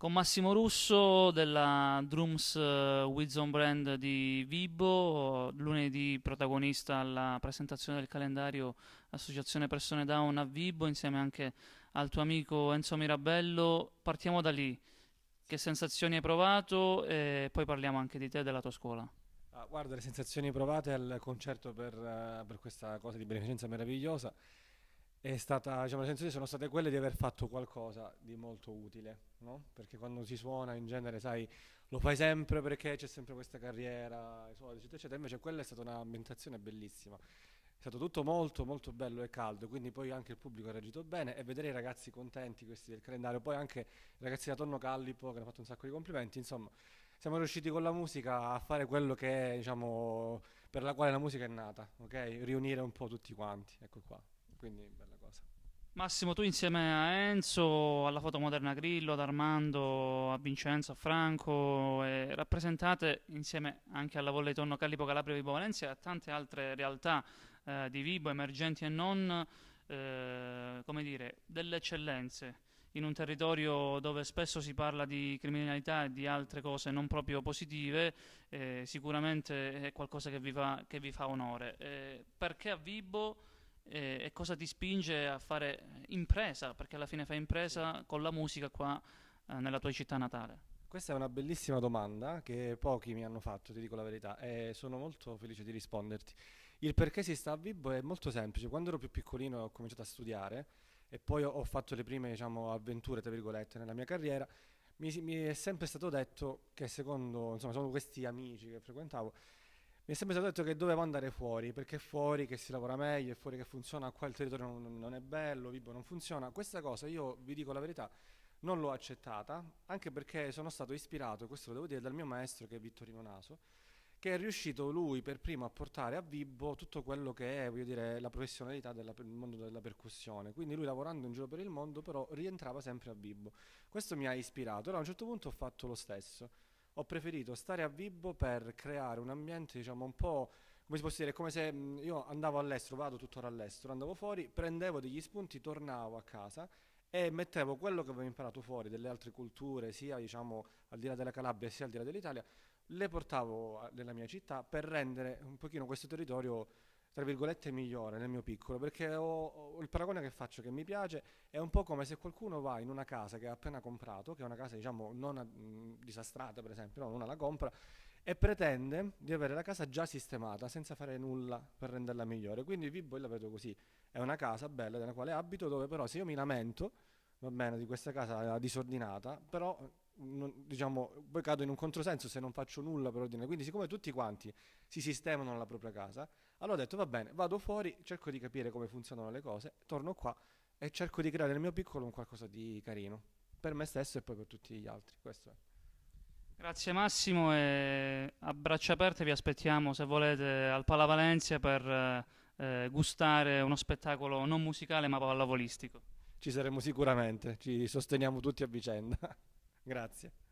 con Massimo Russo della Drums eh, Wizon Brand di Vibo, lunedì protagonista alla presentazione del calendario Associazione Persone Down a Vibo, insieme anche al tuo amico Enzo Mirabello. Partiamo da lì. Che sensazioni hai provato e poi parliamo anche di te e della tua scuola. Ah, guarda, le sensazioni provate al concerto per, uh, per questa cosa di beneficenza meravigliosa è stata, diciamo, le sensazioni sono state quelle di aver fatto qualcosa di molto utile, no? Perché quando si suona in genere, sai, lo fai sempre perché c'è sempre questa carriera, eccetera, eccetera. Invece quella è stata un'ambientazione bellissima. È stato tutto molto, molto bello e caldo, quindi poi anche il pubblico ha reagito bene e vedere i ragazzi contenti, questi del calendario, poi anche i ragazzi da Tonno Callipo che hanno fatto un sacco di complimenti, insomma, siamo riusciti con la musica a fare quello che, diciamo, per la quale la musica è nata, ok? Riunire un po' tutti quanti, ecco qua quindi bella cosa. Massimo, tu insieme a Enzo, alla foto moderna Grillo, ad Armando, a Vincenzo, a Franco, eh, rappresentate insieme anche alla Volley Tonno Callipo Calabria Vibo Valencia e a tante altre realtà eh, di Vibo, emergenti e non, eh, come dire, delle eccellenze in un territorio dove spesso si parla di criminalità e di altre cose non proprio positive, eh, sicuramente è qualcosa che vi fa, che vi fa onore. Eh, perché a Vibo e, e cosa ti spinge a fare impresa, perché alla fine fai impresa con la musica qua eh, nella tua città natale. Questa è una bellissima domanda che pochi mi hanno fatto, ti dico la verità, e sono molto felice di risponderti. Il perché si sta a Vibo è molto semplice. Quando ero più piccolino ho cominciato a studiare e poi ho fatto le prime diciamo, avventure, tra virgolette, nella mia carriera. Mi, mi è sempre stato detto che secondo, insomma, sono questi amici che frequentavo, mi è sempre stato detto che dovevo andare fuori, perché è fuori che si lavora meglio, è fuori che funziona, qua il territorio non, non è bello, Vibo non funziona. Questa cosa, io vi dico la verità, non l'ho accettata, anche perché sono stato ispirato, questo lo devo dire, dal mio maestro che è Vittorino Naso, che è riuscito lui per primo a portare a Vibbo tutto quello che è dire, la professionalità del mondo della percussione. Quindi lui lavorando in giro per il mondo però rientrava sempre a Vibbo. Questo mi ha ispirato, allora a un certo punto ho fatto lo stesso ho preferito stare a Vibo per creare un ambiente, diciamo, un po' come si può dire, come se mm, io andavo all'estero, vado tuttora all'estero, andavo fuori, prendevo degli spunti, tornavo a casa e mettevo quello che avevo imparato fuori, delle altre culture, sia diciamo al di là della Calabria sia al di là dell'Italia, le portavo nella mia città per rendere un pochino questo territorio tra virgolette migliore nel mio piccolo perché ho, ho il paragone che faccio che mi piace è un po' come se qualcuno va in una casa che ha appena comprato che è una casa diciamo non a, mm, mh, disastrata per esempio no? una la compra e pretende di avere la casa già sistemata senza fare nulla per renderla migliore quindi Vibo la vedo così è una casa bella nella quale abito dove però se io mi lamento va bene di questa casa disordinata però mm, non, diciamo, poi cado in un controsenso se non faccio nulla per ordinare. Quindi, siccome tutti quanti si sistemano la propria casa, allora ho detto va bene, vado fuori, cerco di capire come funzionano le cose, torno qua e cerco di creare nel mio piccolo un qualcosa di carino, per me stesso e poi per tutti gli altri. Questo è. Grazie Massimo e a braccia aperte vi aspettiamo se volete al Pala Valencia per eh, gustare uno spettacolo non musicale ma pallavolistico. Ci saremo sicuramente, ci sosteniamo tutti a vicenda. Grazie.